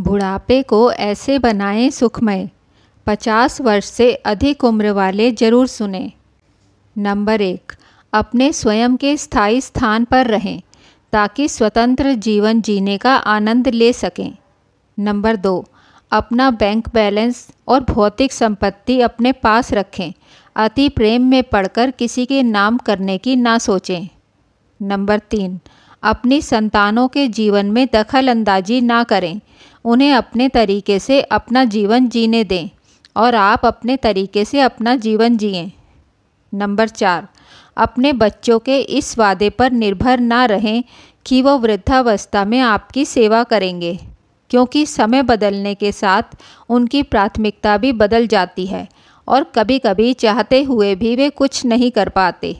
बुढ़ापे को ऐसे बनाएं सुखमय पचास वर्ष से अधिक उम्र वाले जरूर सुने नंबर एक अपने स्वयं के स्थायी स्थान पर रहें ताकि स्वतंत्र जीवन जीने का आनंद ले सकें नंबर दो अपना बैंक बैलेंस और भौतिक संपत्ति अपने पास रखें अति प्रेम में पढ़कर किसी के नाम करने की ना सोचें नंबर तीन अपनी संतानों के जीवन में दखल अंदाजी ना करें उन्हें अपने तरीके से अपना जीवन जीने दें और आप अपने तरीके से अपना जीवन जिए नंबर चार अपने बच्चों के इस वादे पर निर्भर ना रहें कि वो वृद्धावस्था में आपकी सेवा करेंगे क्योंकि समय बदलने के साथ उनकी प्राथमिकता भी बदल जाती है और कभी कभी चाहते हुए भी वे कुछ नहीं कर पाते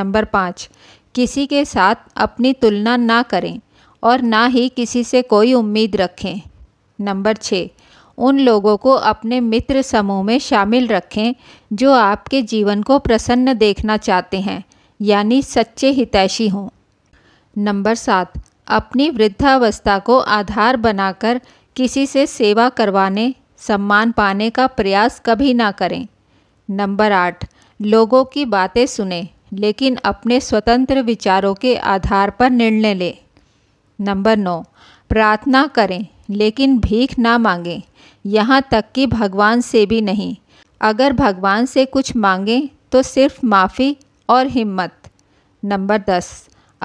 नंबर पाँच किसी के साथ अपनी तुलना ना करें और ना ही किसी से कोई उम्मीद रखें नंबर छः उन लोगों को अपने मित्र समूह में शामिल रखें जो आपके जीवन को प्रसन्न देखना चाहते हैं यानी सच्चे हितैषी हों नंबर सात अपनी वृद्धावस्था को आधार बनाकर किसी से सेवा करवाने सम्मान पाने का प्रयास कभी ना करें नंबर आठ लोगों की बातें सुने लेकिन अपने स्वतंत्र विचारों के आधार पर निर्णय लें नंबर नौ प्रार्थना करें लेकिन भीख ना मांगें यहाँ तक कि भगवान से भी नहीं अगर भगवान से कुछ मांगें तो सिर्फ माफ़ी और हिम्मत नंबर दस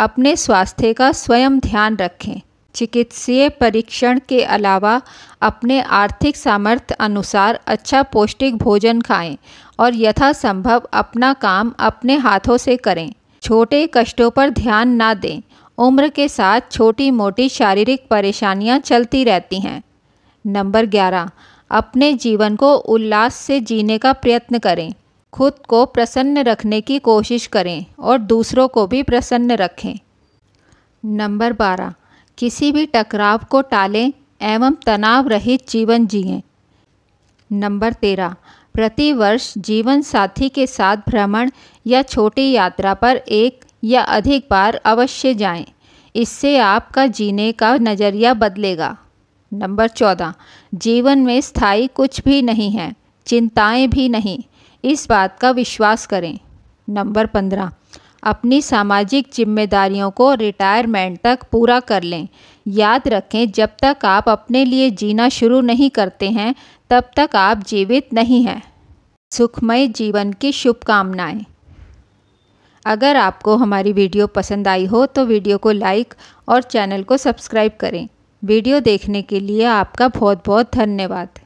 अपने स्वास्थ्य का स्वयं ध्यान रखें चिकित्सीय परीक्षण के अलावा अपने आर्थिक सामर्थ्य अनुसार अच्छा पौष्टिक भोजन खाएं और यथासंभव अपना काम अपने हाथों से करें छोटे कष्टों पर ध्यान ना दें उम्र के साथ छोटी मोटी शारीरिक परेशानियां चलती रहती हैं नंबर ग्यारह अपने जीवन को उल्लास से जीने का प्रयत्न करें खुद को प्रसन्न रखने की कोशिश करें और दूसरों को भी प्रसन्न रखें नंबर बारह किसी भी टकराव को टालें एवं तनाव रहित जीवन जिएं नंबर तेरह प्रतिवर्ष जीवन साथी के साथ भ्रमण या छोटी यात्रा पर एक या अधिक बार अवश्य जाएं। इससे आपका जीने का नज़रिया बदलेगा नंबर चौदह जीवन में स्थायी कुछ भी नहीं है चिंताएं भी नहीं इस बात का विश्वास करें नंबर पंद्रह अपनी सामाजिक जिम्मेदारियों को रिटायरमेंट तक पूरा कर लें याद रखें जब तक आप अपने लिए जीना शुरू नहीं करते हैं तब तक आप जीवित नहीं हैं सुखमय जीवन की शुभकामनाएं अगर आपको हमारी वीडियो पसंद आई हो तो वीडियो को लाइक और चैनल को सब्सक्राइब करें वीडियो देखने के लिए आपका बहुत बहुत धन्यवाद